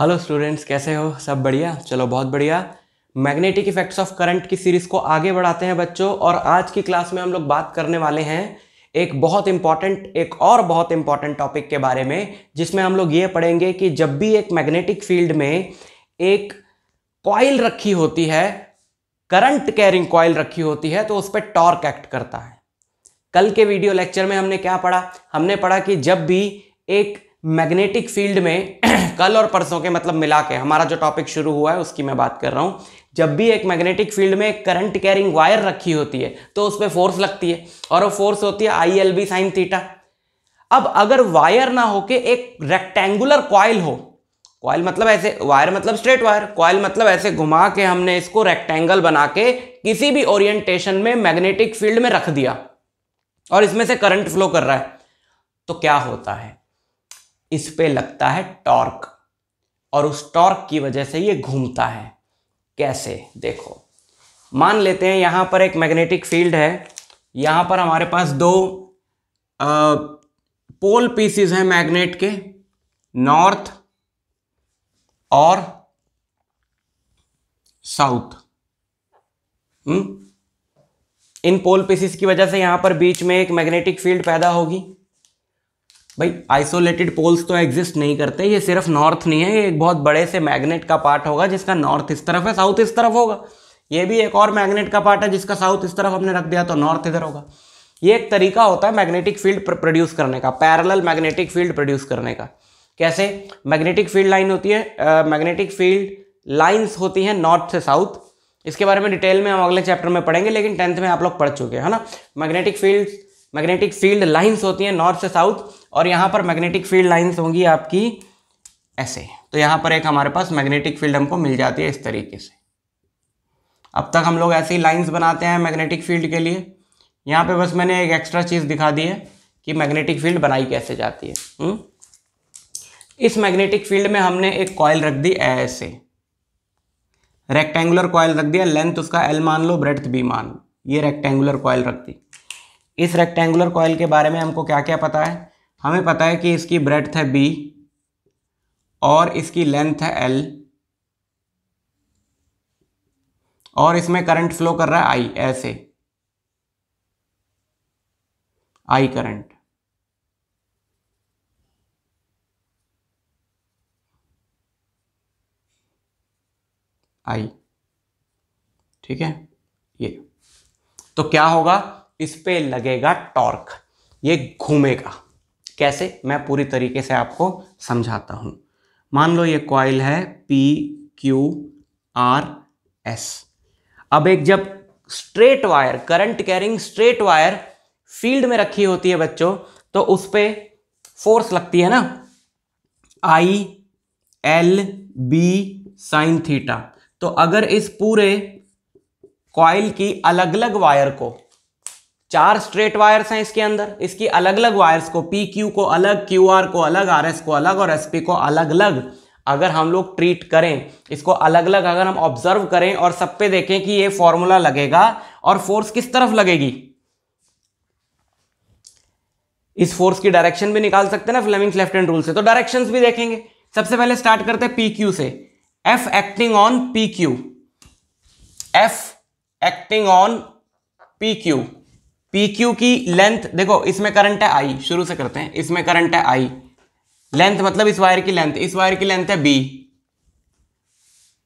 Hello students कैसे हो सब बढ़िया चलो बहुत बढ़िया मैग्नेटिक इफेक्ट्स ऑफ करंट की सीरीज़ को आगे बढ़ाते हैं बच्चों और आज की क्लास में हम लोग बात करने वाले हैं एक बहुत इंपॉर्टेंट एक और बहुत इंपॉर्टेंट टॉपिक के बारे में जिसमें हम लोग ये पढ़ेंगे कि जब भी एक मैग्नेटिक फील्ड में एक कॉइल रखी होती है करंट कैरिंग कॉइल रखी होती है तो उस पर टॉर्क एक्ट करता है कल के वीडियो लेक्चर में हमने क्या पढ़ा हमने पढ़ा कि जब भी एक मैग्नेटिक फील्ड में कल और परसों के मतलब मिला के हमारा जो टॉपिक शुरू हुआ है उसकी मैं बात कर रहा हूँ जब भी एक मैग्नेटिक फील्ड में एक करंट कैरिंग वायर रखी होती है तो उस पर फोर्स लगती है और वो फोर्स होती है I L B sine theta अब अगर वायर ना होके एक रेक्टेंगुलर कॉयल हो कॉयल मतलब ऐसे वायर मतलब स्ट्रेट वायर कॉयल मतलब ऐसे घुमा के हमने इसको रेक्टेंगल बना के किसी भी ओरिएंटेशन में मैग्नेटिक फील्ड में रख दिया और इसमें से करंट फ्लो कर रहा है तो क्या होता है इस पे लगता है टॉर्क और उस टॉर्क की वजह से ये घूमता है कैसे देखो मान लेते हैं यहाँ पर एक मैग्नेटिक फील्ड है यहाँ पर हमारे पास दो आ, पोल पीसीज हैं मैग्नेट के नॉर्थ और साउथ हम्म? इन पोल पीसीस की वजह से यहाँ पर बीच में एक मैग्नेटिक फील्ड पैदा होगी भाई आइसोलेटेड पोल्स तो एग्जिस्ट नहीं करते ये सिर्फ नॉर्थ नहीं है ये एक बहुत बड़े से मैग्नेट का पार्ट होगा जिसका नॉर्थ इस तरफ है साउथ इस तरफ होगा ये भी एक और मैग्नेट का पार्ट है जिसका साउथ इस तरफ हमने रख दिया तो नॉर्थ इधर होगा ये एक तरीका होता है मैग्नेटिक फील्ड प्रोड्यूस करने का पैरेलल मैग्नेटिक फील्ड प्रोड्यूस करने का कैसे मैग्नेटिक फील्ड लाइन होती है मैग्नेटिक फील्ड लाइंस होती हैं नॉर्थ से साउथ इसके बारे में डिटेल में हम अगले चैप्टर में पढ़ेंगे लेकिन टेंथ में आप लोग पढ़ चुके हैं है ना magnetic fields magnetic field lines होती हैं नॉर्थ से साउथ और यहाँ पर मैग्नेटिक फील्ड लाइंस होंगी आपकी ऐसे तो यहाँ पर एक हमारे पास मैग्नेटिक फील्ड हमको मिल जाती है इस तरीके से अब तक हम लोग ऐसे ही लाइन्स बनाते हैं मैग्नेटिक फील्ड के लिए यहाँ पर बस मैंने एक एक्स्ट्रा चीज़ दिखा दी है कि मैग्नेटिक फील्ड बनाई कैसे जाती है हम्म? इस मैग्नेटिक फील्ड में हमने एक कॉयल रख दी ऐसे रेक्टेंगुलर कॉयल रख दिया लेंथ उसका एल मान लो ब्रेथ बी मान लो ये रेक्टेंगुलर कॉयल रख दी इस रेक्टेंगुलर कॉयल के बारे में हमको क्या क्या पता है हमें पता है कि इसकी ब्रेथ है बी और इसकी लेंथ है एल और इसमें करंट फ्लो कर रहा है आई ऐसे आई करंट आई ठीक है ये तो क्या होगा इस पर लगेगा टॉर्क ये घूमेगा कैसे मैं पूरी तरीके से आपको समझाता हूँ मान लो ये कॉइल है पी क्यू आर एस अब एक जब straight wire current carrying straight wire field में रखी होती है बच्चों तो उस पर फोर्स लगती है ना I L B sine theta तो अगर इस पूरे कॉइल की अलग अलग वायर को चार स्ट्रेट वायर्स हैं इसके अंदर इसकी अलग अलग वायर्स को पी क्यू को अलग क्यू आर को अलग आर एस को अलग और एस पी को अलग अलग अगर हम लोग ट्रीट करें इसको अलग अलग अगर हम ऑब्जर्व करें और सब पे देखें कि ये फॉर्मूला लगेगा और फोर्स किस तरफ लगेगी इस फोर्स की डायरेक्शन भी निकाल सकते हैं ना फ्लेमिंग लेफ्ट एंड रूल से तो डायरेक्शन भी देखेंगे सबसे पहले स्टार्ट करते हैं पी क्यू से F acting on P Q F acting on P Q P Q की लेंथ देखो इसमें करंट है आई शुरू से करते हैं इसमें करंट है आई लेंथ मतलब इस वायर की लेंथ इस वायर की लेंथ है बी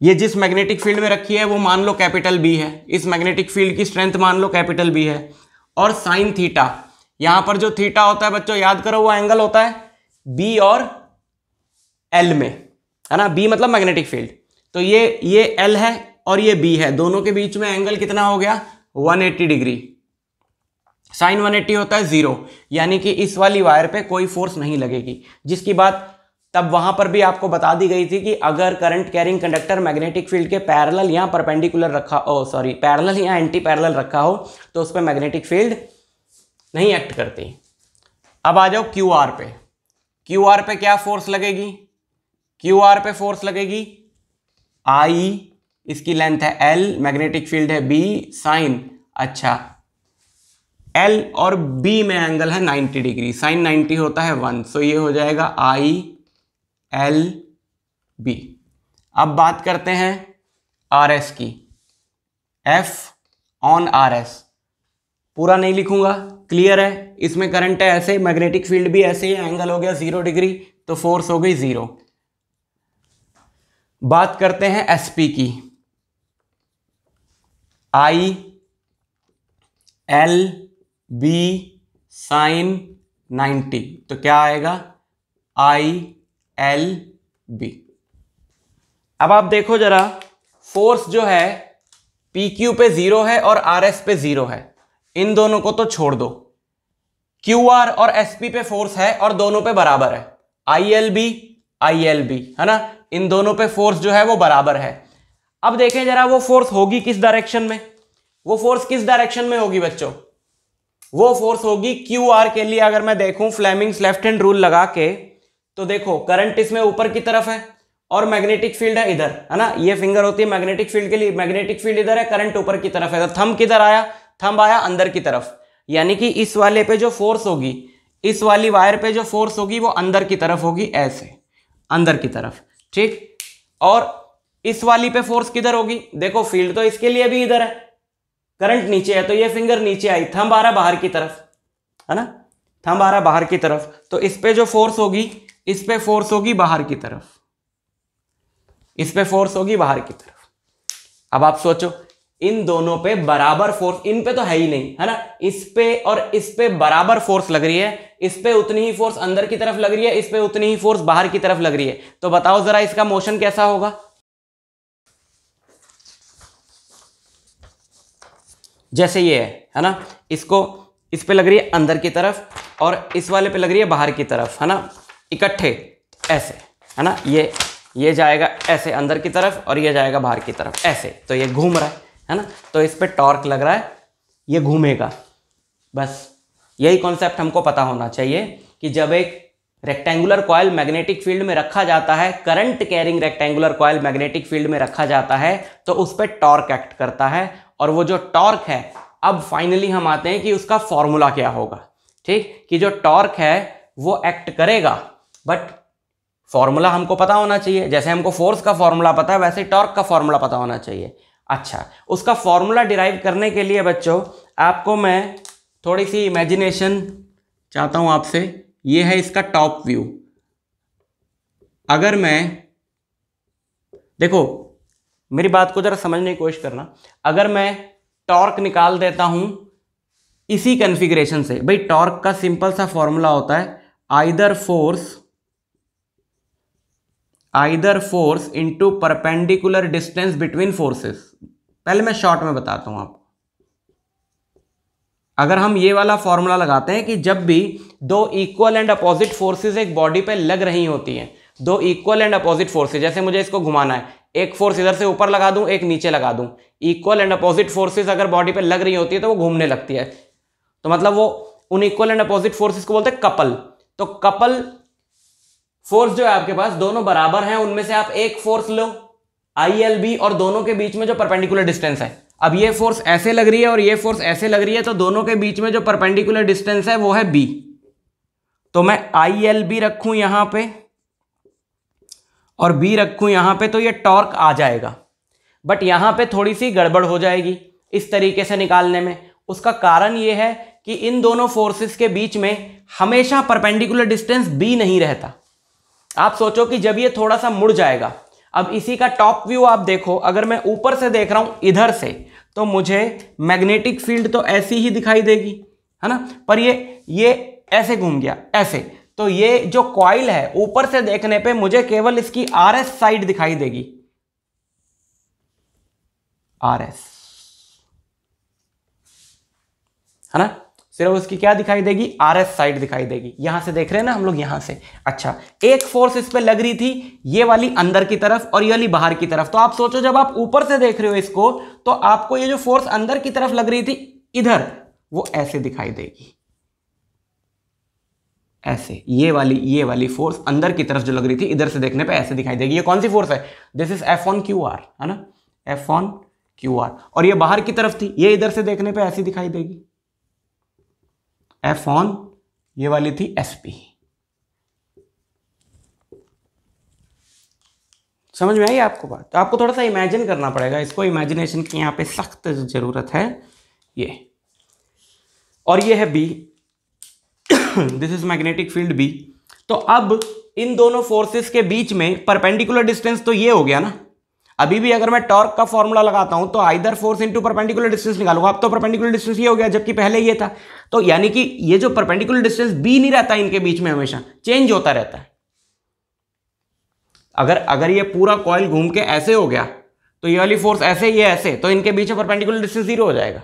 ये जिस मैग्नेटिक फील्ड में रखी है वो मान लो कैपिटल बी है इस मैग्नेटिक फील्ड की स्ट्रेंथ मान लो कैपिटल बी है और साइन थीटा यहां पर जो थीटा होता है बच्चों याद करो वो एंगल होता है बी और एल में है ना बी मतलब मैग्नेटिक फील्ड तो ये ये एल है और ये बी है दोनों के बीच में एंगल कितना हो गया 180 डिग्री साइन 180 होता है ज़ीरो यानी कि इस वाली वायर पे कोई फोर्स नहीं लगेगी जिसकी बात तब वहां पर भी आपको बता दी गई थी कि अगर current carrying conductor magnetic field के पैरेलल या परपेंडिकुलर रखा ओ सॉरी पैरेलल या एंटी पैरेलल रखा हो तो उस पर मैग्नेटिक फील्ड नहीं एक्ट करती अब आ जाओ क्यू आर पे क्यू आर पे क्या फोर्स लगेगी क्यू आर पे फोर्स लगेगी आई इसकी लेंथ है एल मैग्नेटिक फील्ड है बी साइन अच्छा एल और बी में एंगल है 90 डिग्री साइन 90 होता है वन सो ये हो जाएगा आई एल बी अब बात करते हैं आर एस की एफ ऑन आर एस पूरा नहीं लिखूंगा क्लियर है इसमें करंट है ऐसे मैग्नेटिक फील्ड भी ऐसे ही एंगल हो गया जीरो डिग्री तो फोर्स हो गई जीरो बात करते हैं एसपी की आई एल बी साइन 90 तो क्या आएगा आई एल बी अब आप देखो जरा फोर्स जो है पी क्यू पे जीरो है और आर एस पे जीरो है इन दोनों को तो छोड़ दो क्यू आर और एस पी पे फोर्स है और दोनों पे बराबर है I L B I L B है ना इन दोनों पे फोर्स जो है वो बराबर है अब देखें जरा वो फोर्स होगी किस डायरेक्शन में वो फोर्स किस डायरेक्शन में होगी बच्चों वो फोर्स होगी क्यू आर के लिए अगर मैं देखूं फ्लैमिंग्स लेफ्ट हैंड रूल लगा के तो देखो करंट इसमें ऊपर की तरफ है और मैग्नेटिक फील्ड है इधर है ना ये फिंगर होती है मैग्नेटिक फील्ड के लिए मैग्नेटिक फील्ड इधर है करंट ऊपर की तरफ है तो थम किधर आया थम आया अंदर की तरफ यानी कि इस वाले पे जो फोर्स होगी इस वाली वायर पे जो फोर्स होगी वो अंदर की तरफ होगी ऐसे अंदर की तरफ ठीक और इस वाली पे फोर्स किधर होगी देखो फील्ड तो इसके लिए भी इधर है करंट नीचे है तो ये फिंगर नीचे आई थम आ रहा बाहर की तरफ है ना थम आ रहा बाहर की तरफ तो इस पे जो फोर्स होगी इस पे फोर्स होगी बाहर की तरफ इस पे फोर्स होगी बाहर की तरफ अब आप सोचो इन दोनों पे बराबर फोर्स इन पे तो है ही नहीं है ना इस पे और इस पे बराबर फोर्स लग रही है इस पे उतनी ही फोर्स अंदर की तरफ लग रही है इस पे उतनी ही फोर्स बाहर की तरफ लग रही है तो बताओ जरा इसका मोशन कैसा होगा जैसे ये है है ना इसको इस पे लग रही है अंदर की तरफ और इस वाले पे लग रही है बाहर की तरफ है ना इकट्ठे ऐसे है ना ये ये जाएगा ऐसे अंदर की तरफ और ये जाएगा बाहर की तरफ ऐसे तो ये घूम रहा है है ना तो इस पर टॉर्क लग रहा है ये घूमेगा बस यही कॉन्सेप्ट हमको पता होना चाहिए कि जब एक रेक्टेंगुलर कॉयल मैग्नेटिक फील्ड में रखा जाता है current carrying rectangular coil magnetic field में रखा जाता है तो उस पर टॉर्क एक्ट करता है और वो जो टॉर्क है अब फाइनली हम आते हैं कि उसका फॉर्मूला क्या होगा ठीक कि जो टॉर्क है वो एक्ट करेगा बट फॉर्मूला हमको पता होना चाहिए जैसे हमको फोर्स का फॉर्मूला पता है वैसे टॉर्क का फॉर्मूला पता होना चाहिए अच्छा उसका फॉर्मूला डिराइव करने के लिए बच्चों आपको मैं थोड़ी सी इमेजिनेशन चाहता हूँ आपसे ये है इसका टॉप व्यू अगर मैं देखो मेरी बात को ज़रा समझने की कोशिश करना अगर मैं टॉर्क निकाल देता हूँ इसी कन्फिग्रेशन से भाई टॉर्क का सिंपल सा फॉर्मूला होता है either force either force into perpendicular distance between forces पहले मैं शॉर्ट में बताता हूँ आपको अगर हम ये वाला फॉर्मूला लगाते हैं कि जब भी दो इक्वल एंड अपोजिट फोर्सेस एक बॉडी पे लग रही होती हैं दो इक्वल एंड अपोजिट फोर्सेस जैसे मुझे इसको घुमाना है एक फोर्स इधर से ऊपर लगा दूं एक नीचे लगा दूं इक्वल एंड अपोजिट फोर्सेस अगर बॉडी पे लग रही होती है तो वो घूमने लगती है तो मतलब वो उन इक्वल एंड अपोजिट फोर्सेस को बोलते हैं कपल तो कपल फोर्स जो है आपके पास दोनों बराबर हैं उनमें से आप एक फोर्स लो आई और दोनों के बीच में जो परपेंडिकुलर डिस्टेंस है अब ये फोर्स ऐसे लग रही है और ये फोर्स ऐसे लग रही है तो दोनों के बीच में जो परपेंडिकुलर डिस्टेंस है वो है बी तो मैं आई एल बी रखूं यहां पर और बी रखूँ यहाँ पे तो ये टॉर्क आ जाएगा बट यहाँ पे थोड़ी सी गड़बड़ हो जाएगी इस तरीके से निकालने में उसका कारण ये है कि इन दोनों फोर्सेस के बीच में हमेशा परपेंडिकुलर डिस्टेंस बी नहीं रहता आप सोचो कि जब ये थोड़ा सा मुड़ जाएगा अब इसी का टॉप व्यू आप देखो अगर मैं ऊपर से देख रहा हूँ इधर से तो मुझे मैग्नेटिक फील्ड तो ऐसी ही दिखाई देगी है ना पर ये ये ऐसे घूम गया ऐसे तो ये जो कॉइल है ऊपर से देखने पे मुझे केवल इसकी आर एस साइड दिखाई देगी आर एस है ना सिर्फ उसकी क्या दिखाई देगी आर एस साइड दिखाई देगी यहां से देख रहे हैं ना हम लोग यहां से अच्छा एक फोर्स इस पर लग रही थी ये वाली अंदर की तरफ और ये वाली बाहर की तरफ तो आप सोचो जब आप ऊपर से देख रहे हो इसको तो आपको ये जो फोर्स अंदर की तरफ लग रही थी इधर वो ऐसे दिखाई देगी ऐसे ये वाली ये वाली फोर्स अंदर की तरफ जो लग रही थी इधर से देखने पे ऐसे दिखाई देगी ये कौन सी फोर्स है this is F on Q R है ना एफ ऑन क्यू आर और ये बाहर की तरफ थी ये इधर से देखने पे ऐसी दिखाई देगी एफ ऑन ये वाली थी एस पी समझ में आई आपको बात तो आपको थोड़ा सा इमेजिन करना पड़ेगा इसको इमेजिनेशन की यहां पे सख्त जरूरत है ये और ये है B this is magnetic field B तो अब इन दोनों फोर्सेस के बीच में परपेंडिकुलर डिस्टेंस तो ये हो गया ना अभी भी अगर मैं टॉर्क का फॉर्मूला लगाता हूं तो either force into perpendicular distance निकालूंगा अब तो परपेंडिकुलर डिस्टेंस ये हो गया जबकि पहले ये था तो यानी कि ये जो परपेंडिकुलर डिस्टेंस बी नहीं रहता इनके बीच में हमेशा चेंज होता रहता है अगर अगर ये पूरा कॉयल घूम के ऐसे हो गया तो ये वाली फोर्स ऐसे ये ऐसे तो इनके बीच में परपेंडिकुलर डिस्टेंस जीरो हो जाएगा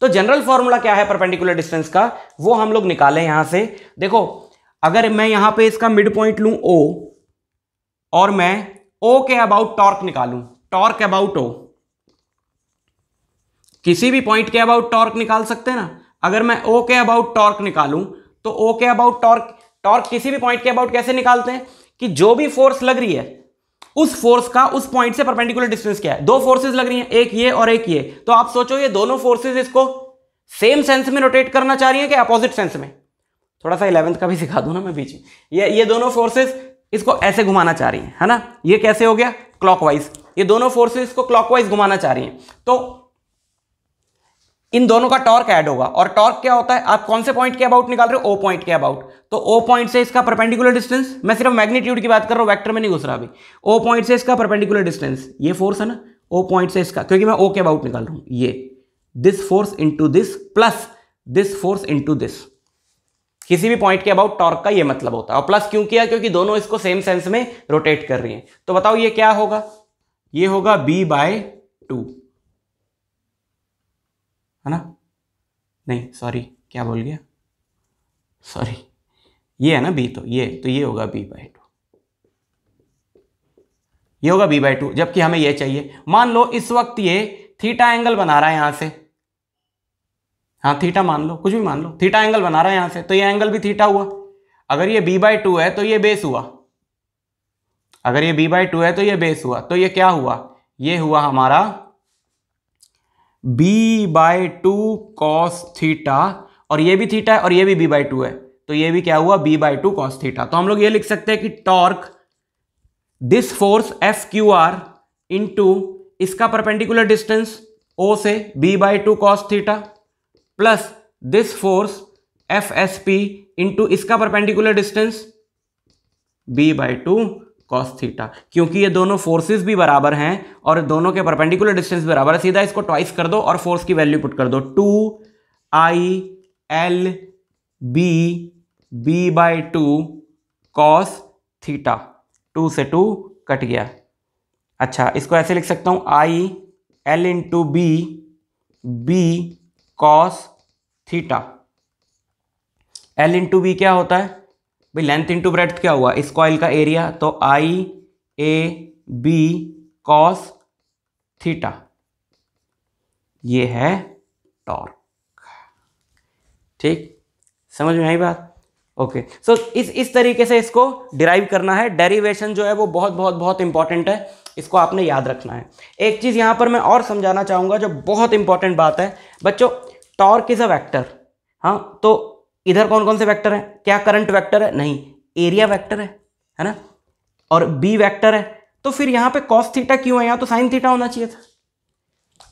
तो जनरल फॉर्मूला क्या है परपेंडिकुलर डिस्टेंस का वो हम लोग निकालें यहां से देखो अगर मैं यहां पे इसका मिड पॉइंट लू ओ और मैं ओ के अबाउट टॉर्क निकालू टॉर्क अबाउट ओ किसी भी पॉइंट के अबाउट टॉर्क निकाल सकते हैं ना अगर मैं ओ के अबाउट टॉर्क निकालू तो ओ के अबाउट टॉर्क टॉर्क किसी भी पॉइंट के अबाउट कैसे निकालते हैं कि जो भी फोर्स लग रही है उस फोर्स का उस पॉइंट से परपेंडिकुलर डिस्टेंस क्या है दो फोर्सेस लग रही हैं एक ये और एक ये तो आप सोचो ये दोनों फोर्सेज इसको सेम सेंस में रोटेट करना चाह रही हैं कि अपोजिट सेंस में थोड़ा सा इलेवंथ का भी सिखा दूं ना मैं बीच में ये ये दोनों फोर्सेज इसको ऐसे घुमाना चाह रही हैं है ना ये कैसे हो गया क्लॉकवाइज ये दोनों फोर्सेज इसको क्लॉकवाइज घुमाना चाह रही हैं तो इन दोनों का टॉर्क ऐड होगा और टॉर्क क्या होता है आप कौन से पॉइंट के अबाउट निकाल रहे हो ओ पॉइंट के अबाउट तो ओ पॉइंट से इसका परपेंडिकुलर डिस्टेंस मैं सिर्फ मैग्नीट्यूड की बात कर रहा हूं वेक्टर में नहीं घुस रहा अभी ओ पॉइंट से इसका परपेंडिकुलर डिस्टेंस ये फोर्स है ना ओ पॉइंट से इसका क्योंकि मैं ओ के अबाउट निकाल रहा हूं ये this force into this plus this force into this किसी भी पॉइंट के अबाउट टॉर्क का ये मतलब होता है और प्लस क्यों किया क्योंकि दोनों इसको सेम सेंस में रोटेट कर रही हैं तो बताओ ये क्या होगा ये होगा बी बाय टू है ना नहीं सॉरी क्या बोल गया सॉरी ये है ना बी तो ये तो ये होगा बी बाई टू ये होगा बी बाई टू जबकि हमें ये चाहिए मान लो इस वक्त ये थीटा एंगल बना रहा है यहां से हाँ थीटा मान लो कुछ भी मान लो थीटा एंगल बना रहा है यहां से तो ये एंगल भी थीटा हुआ अगर ये बी बाई टू है तो ये बेस हुआ अगर ये बी बाई टू है तो ये बेस हुआ तो ये क्या हुआ ये हुआ हमारा B by two cos theta और ये भी थीटा है और ये भी बी बाय टू है तो ये भी क्या हुआ B by two cos theta तो हम लोग ये लिख सकते हैं कि torque this force F Q R into इसका परपेंडिकुलर डिस्टेंस ओ से B by two cos theta plus this force F S P into इसका perpendicular distance B by two cos theta क्योंकि ये दोनों फोर्सेस भी बराबर हैं और दोनों के परपेंडिकुलर डिस्टेंस बराबर है सीधा इसको ट्वाइस कर दो और फोर्स की वैल्यू पुट कर दो two I L B B by two cos theta two से टू कट गया अच्छा इसको ऐसे लिख सकता हूँ I L into B B cos theta L into B क्या होता है भाई लेंथ इंटू ब्रेथ क्या हुआ इस कॉयल का एरिया तो I A B cos theta ये है टॉर्क ठीक समझ में आई बात ओके okay. सो so, इस इस तरीके से इसको डिराइव करना है डेरिवेशन जो है वो बहुत बहुत बहुत इंपॉर्टेंट है इसको आपने याद रखना है एक चीज़ यहां पर मैं और समझाना चाहूंगा जो बहुत इंपॉर्टेंट बात है बच्चों टॉर्क इज़ अ वैक्टर हाँ तो इधर कौन कौन से वैक्टर है क्या करंट वैक्टर है नहीं एरिया वैक्टर है है ना और बी वैक्टर है तो फिर यहां पे कॉस थीटा क्यों है यहां तो साइन थीटा होना चाहिए था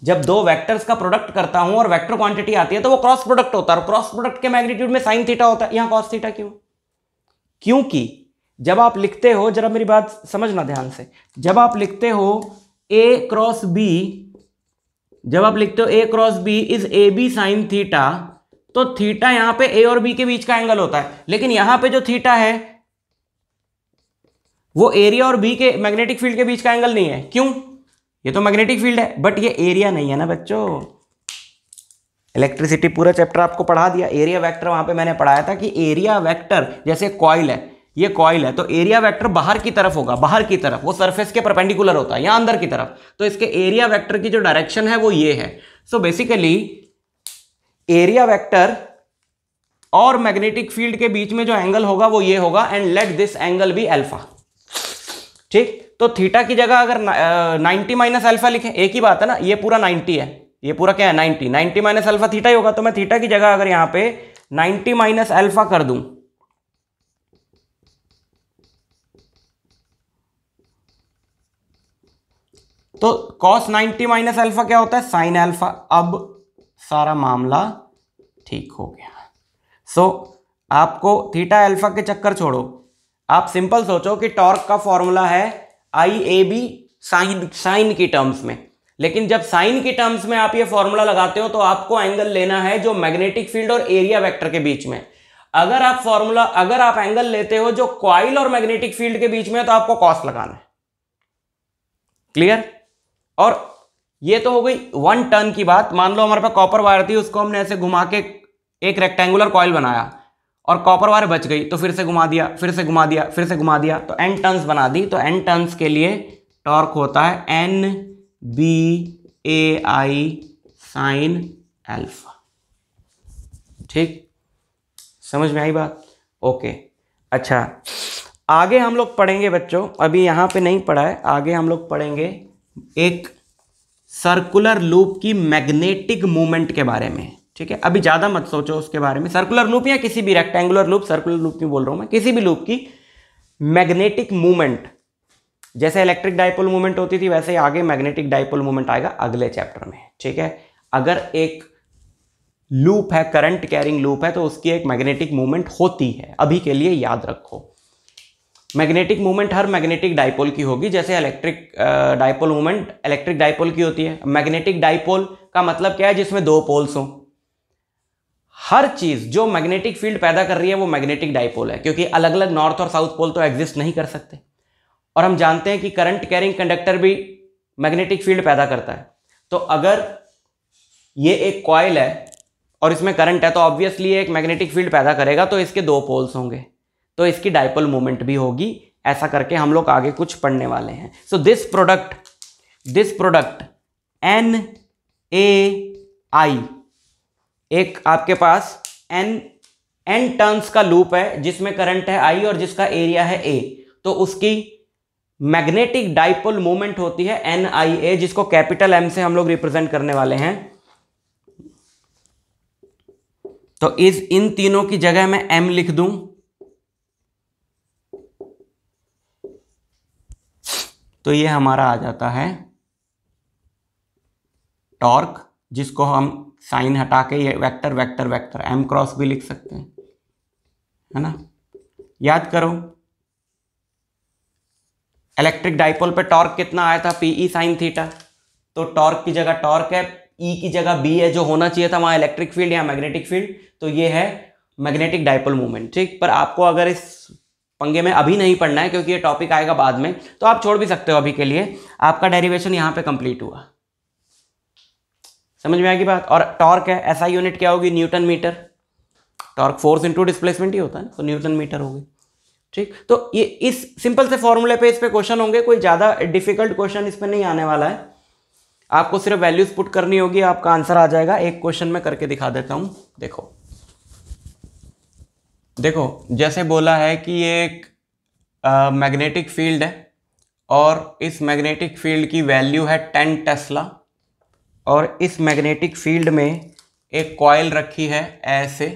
जब दो वेक्टर्स का प्रोडक्ट करता हूं और वेक्टर क्वांटिटी आती है तो वो क्रॉस प्रोडक्ट होता है और क्रॉस प्रोडक्ट के मैग्नीट्यूड में साइन थीटा होता है यहां कॉस थीटा क्यों क्योंकि जब आप लिखते हो जरा मेरी बात समझना ध्यान से जब आप लिखते हो ए क्रॉस बी जब आप लिखते हो A cross B is A B sine theta तो थीटा यहां पे ए और बी के बीच का एंगल होता है लेकिन यहां पे जो थीटा है वो एरिया और बी के मैग्नेटिक फील्ड के बीच का एंगल नहीं है क्यों ये तो मैग्नेटिक फील्ड है बट ये एरिया नहीं है ना बच्चों इलेक्ट्रिसिटी पूरा चैप्टर आपको पढ़ा दिया एरिया वैक्टर वहां पर मैंने पढ़ाया था कि एरिया वैक्टर जैसे कॉइल है ये कॉइल है तो एरिया वेक्टर बाहर की तरफ होगा बाहर की तरफ वो सरफेस के परपेंडिकुलर होता है या अंदर की तरफ तो इसके एरिया वेक्टर की जो डायरेक्शन है वो ये है so so basically area vector और मैग्नेटिक फील्ड के बीच में जो एंगल होगा वो ये होगा and let this angle be alpha ठीक तो थीटा की जगह अगर नाइन्टी माइनस अल्फा लिखें एक ही बात है ना ये पूरा नाइन्टी है ये पूरा क्या है ninety ninety minus alpha theta ही होगा तो मैं थीटा की जगह अगर यहां पे नाइन्टी माइनस अल्फा कर दूं तो कॉस नाइन्टी माइनस अल्फा क्या होता है साइन अल्फा अब सारा मामला ठीक हो गया सो so, आपको थीटा अल्फा के चक्कर छोड़ो आप सिंपल सोचो कि टॉर्क का फॉर्मूला है I A B sine sine की टर्म्स में लेकिन जब साइन की टर्म्स में आप ये फॉर्मूला लगाते हो तो आपको एंगल लेना है जो मैग्नेटिक फील्ड और एरिया वेक्टर के बीच में अगर आप फॉर्मूला अगर आप एंगल लेते हो जो क्वाइल और मैग्नेटिक फील्ड के बीच में है तो आपको कॉस्ट लगाना है क्लियर और ये तो हो गई वन टर्न की बात मान लो हमारे पास कॉपर वायर थी उसको हमने ऐसे घुमा के एक रेक्टेंगुलर कॉयल बनाया और कॉपर वायर बच गई तो फिर से घुमा दिया फिर से घुमा दिया फिर से घुमा दिया तो एन टर्न्स बना दी तो एन टर्न्स के लिए टॉर्क होता है N B A I sine alpha ठीक समझ में आई बात ओके अच्छा आगे हम लोग पढ़ेंगे बच्चों अभी यहाँ पे नहीं पढ़ा है आगे हम लोग पढ़ेंगे एक सर्कुलर लूप की मैग्नेटिक मूवमेंट के बारे में ठीक है अभी ज़्यादा मत सोचो उसके बारे में सर्कुलर लूप या किसी भी रेक्टेंगुलर लूप सर्कुलर लूप क्यों बोल रहा हूँ मैं किसी भी लूप की मैग्नेटिक मूवमेंट जैसे इलेक्ट्रिक डाइपोल मूवमेंट होती थी वैसे ही आगे मैग्नेटिक डाइपोल मूवमेंट आएगा अगले चैप्टर में ठीक है अगर एक लूप है करंट कैरिंग लूप है तो उसकी एक मैग्नेटिक मूवमेंट होती है अभी के लिए याद रखो मैग्नेटिक मूवमेंट हर मैग्नेटिक डाइपोल की होगी जैसे electric dipole movement electric dipole की होती है मैग्नेटिक डाइपोल का मतलब क्या है जिसमें दो पोल्स हों हर चीज जो मैग्नेटिक फील्ड पैदा कर रही है वो मैग्नेटिक डाइपोल है क्योंकि अलग अलग नॉर्थ और साउथ पोल तो एग्जिस्ट नहीं कर सकते और हम जानते हैं कि करंट कैरिंग कंडक्टर भी मैग्नेटिक फील्ड पैदा करता है तो अगर ये एक कॉयल है और इसमें करंट है तो ऑब्वियसली एक मैग्नेटिक फील्ड पैदा करेगा तो इसके दो पोल्स होंगे तो इसकी डायपल मोमेंट भी होगी ऐसा करके हम लोग आगे कुछ पढ़ने वाले हैं so this product this product N A I एक आपके पास एन एन टर्न्स का लूप है जिसमें करंट है आई और जिसका एरिया है ए तो उसकी मैग्नेटिक डाइपोल मोमेंट होती है एन आई ए जिसको कैपिटल एम से हम लोग रिप्रेजेंट करने वाले हैं तो इस इन तीनों की जगह मैं एम लिख दूं तो ये हमारा आ जाता है टॉर्क जिसको हम साइन हटा के ये vector vector vector M cross भी लिख सकते हैं है ना याद करो इलेक्ट्रिक डाइपोल पे टॉर्क कितना आया था पीई साइन थीटा तो टॉर्क की जगह टॉर्क है ई e की जगह बी है जो होना चाहिए था वहाँ इलेक्ट्रिक फील्ड या मैग्नेटिक फील्ड तो ये है मैग्नेटिक डाइपोल मूवमेंट ठीक पर आपको अगर इस पंगे में अभी नहीं पढ़ना है क्योंकि ये टॉपिक आएगा बाद में तो आप छोड़ भी सकते हो अभी के लिए आपका डेरिवेशन यहाँ पे कंप्लीट हुआ समझ में आएगी बात और टॉर्क है ऐसा यूनिट क्या होगी newton metre torque force into displacement ही होता है तो न्यूटन मीटर होगी ठीक तो ये इस सिंपल से फॉर्मूले पे इस पे क्वेश्चन होंगे कोई ज़्यादा डिफिकल्ट क्वेश्चन इस पर नहीं आने वाला है आपको सिर्फ वैल्यूज पुट करनी होगी आपका आंसर आ जाएगा एक क्वेश्चन में करके दिखा देता हूँ देखो देखो जैसे बोला है कि ये एक मैग्नेटिक फील्ड है और इस मैग्नेटिक फील्ड की वैल्यू है टेन टेस्ला और इस मैग्नेटिक फील्ड में एक कॉयल रखी है ऐसे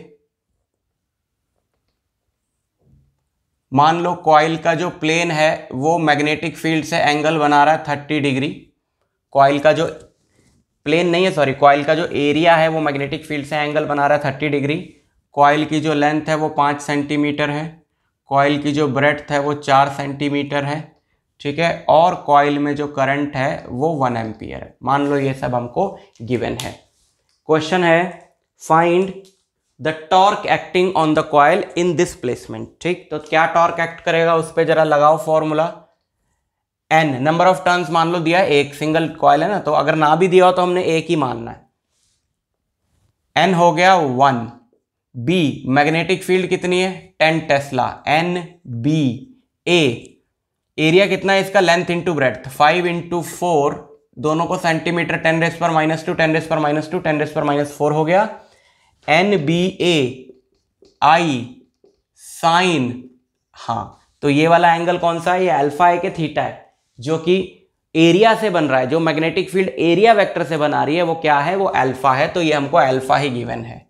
मान लो कॉयल का जो प्लेन है वो मैग्नेटिक फील्ड से एंगल बना रहा है थर्टी डिग्री कॉयल का जो प्लेन नहीं है सॉरी कॉयल का जो एरिया है वो मैग्नेटिक फील्ड से एंगल बना रहा है थर्टी डिग्री कॉयल की जो लेंथ है वो पाँच सेंटीमीटर है कॉयल की जो ब्रेथ है वो चार सेंटीमीटर है ठीक है और कॉयल में जो करंट है वो वन एम्पियर है मान लो ये सब हमको गिवन है क्वेश्चन है find the torque acting on the coil in this placement ठीक तो क्या टॉर्क एक्ट करेगा उस पर जरा लगाओ formula N number of turns मान लो दिया एक सिंगल कॉयल है ना तो अगर ना भी दिया हो तो हमने एक ही मानना है एन हो गया वन बी मैग्नेटिक फील्ड कितनी है ten tesla N B A area कितना है इसका length into breadth five into four दोनों को सेंटीमीटर टेन रेस पर माइनस टू टेन रेस पर माइनस टू टेन रेस पर माइनस फोर हो गया N B A I sine हाँ तो ये वाला एंगल कौन सा है ये अल्फा है के थीटा है जो कि एरिया से बन रहा है जो मैग्नेटिक फील्ड एरिया वेक्टर से बना रही है वो क्या है वो अल्फा है तो ये हमको अल्फा ही गिवन है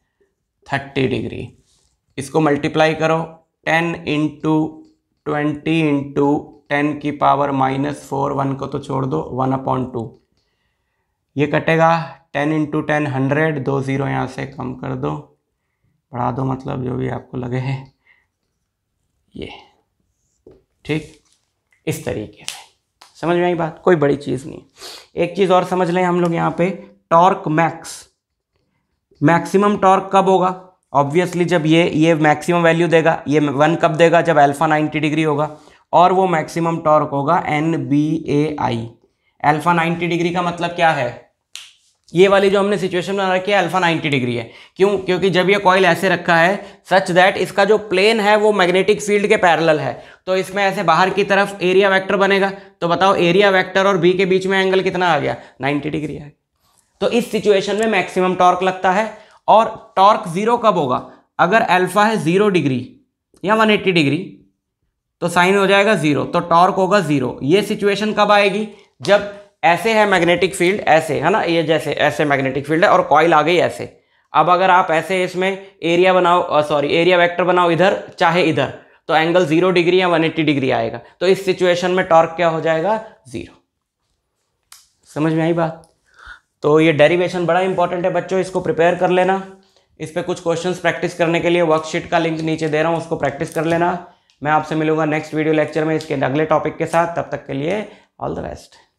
थर्टी डिग्री इसको मल्टीप्लाई करो ten into twenty into ten की पावर माइनस फोर वन को तो छोड़ दो वन अपॉन टू ये कटेगा टेन इंटू टेन हंड्रेड दो ज़ीरो यहाँ से कम कर दो बढ़ा दो मतलब जो भी आपको लगे है ये ठीक इस तरीके से समझ में आई बात कोई बड़ी चीज़ नहीं एक चीज़ और समझ लें हम लोग यहाँ पे टॉर्क मैक्स मैक्सिमम टॉर्क कब होगा ऑब्वियसली जब ये ये मैक्सिमम वैल्यू देगा ये वन कब देगा जब अल्फा 90 डिग्री होगा और वो मैक्सिमम टॉर्क होगा N B A I alpha ninety degree का मतलब क्या है ये वाली जो हमने सिचुएशन बना रखी है अल्फा 90 डिग्री है क्यों क्योंकि जब ये कॉयल ऐसे रखा है सच दैट इसका जो प्लेन है वो मैग्नेटिक फील्ड के पैरेलल है तो इसमें ऐसे बाहर की तरफ एरिया वेक्टर बनेगा तो बताओ एरिया वेक्टर और बी के बीच में एंगल कितना आ गया 90 डिग्री आ गया तो इस सिचुएशन में मैक्सिमम टॉर्क लगता है और टॉर्क जीरो कब होगा अगर अल्फा है जीरो डिग्री या वन एट्टी डिग्री तो साइन हो जाएगा जीरो तो टॉर्क होगा जीरो ये सिचुएशन कब आएगी जब ऐसे है मैग्नेटिक फील्ड ऐसे है ना ये जैसे ऐसे मैग्नेटिक फील्ड है और कॉइल आ गई ऐसे अब अगर आप ऐसे इसमें एरिया बनाओ सॉरी एरिया वेक्टर बनाओ इधर चाहे इधर तो एंगल जीरो डिग्री या वन एट्टी डिग्री आएगा तो इस सिचुएशन में टॉर्क क्या हो जाएगा जीरो समझ में आई बात तो ये डेरिवेशन बड़ा इंपॉर्टेंट है बच्चों इसको प्रिपेयर कर लेना इस पर कुछ क्वेश्चंस प्रैक्टिस करने के लिए वर्कशीट का लिंक नीचे दे रहा हूँ उसको प्रैक्टिस कर लेना मैं आपसे मिलूंगा नेक्स्ट वीडियो लेक्चर में इसके अगले टॉपिक के साथ तब तक के लिए ऑल द बेस्ट